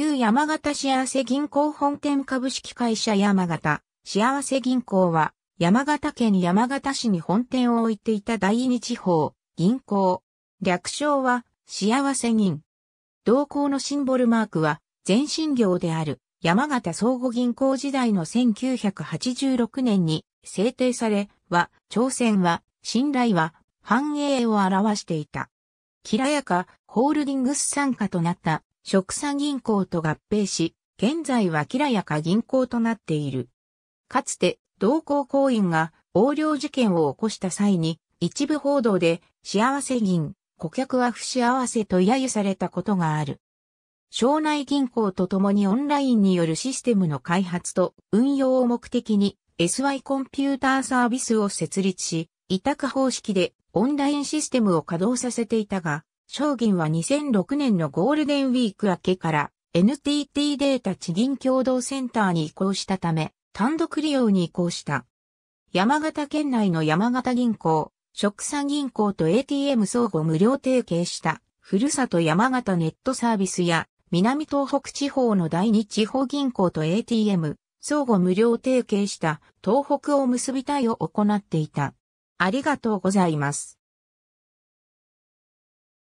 旧山形幸せ銀行本店株式会社山形幸せ銀行は山形県山形市に本店を置いていた第二地方銀行。略称は幸せ銀。同行のシンボルマークは全身業である山形相互銀行時代の1986年に制定され、は、挑戦は、信頼は、繁栄を表していた。きらやかホールディングス参加となった食産銀行と合併し、現在はきらやか銀行となっている。かつて同行行員が横領事件を起こした際に一部報道で幸せ銀、顧客は不幸せと揶揄されたことがある。省内銀行とともにオンラインによるシステムの開発と運用を目的に SY コンピューターサービスを設立し、委託方式でオンラインシステムを稼働させていたが、商銀は2006年のゴールデンウィーク明けから NTT データ地銀共同センターに移行したため、単独利用に移行した。山形県内の山形銀行、食産銀行と ATM 相互無料提携した、ふるさと山形ネットサービスや、南東北地方の第二地方銀行と ATM、相互無料提携した東北を結びたいを行っていた。ありがとうございます。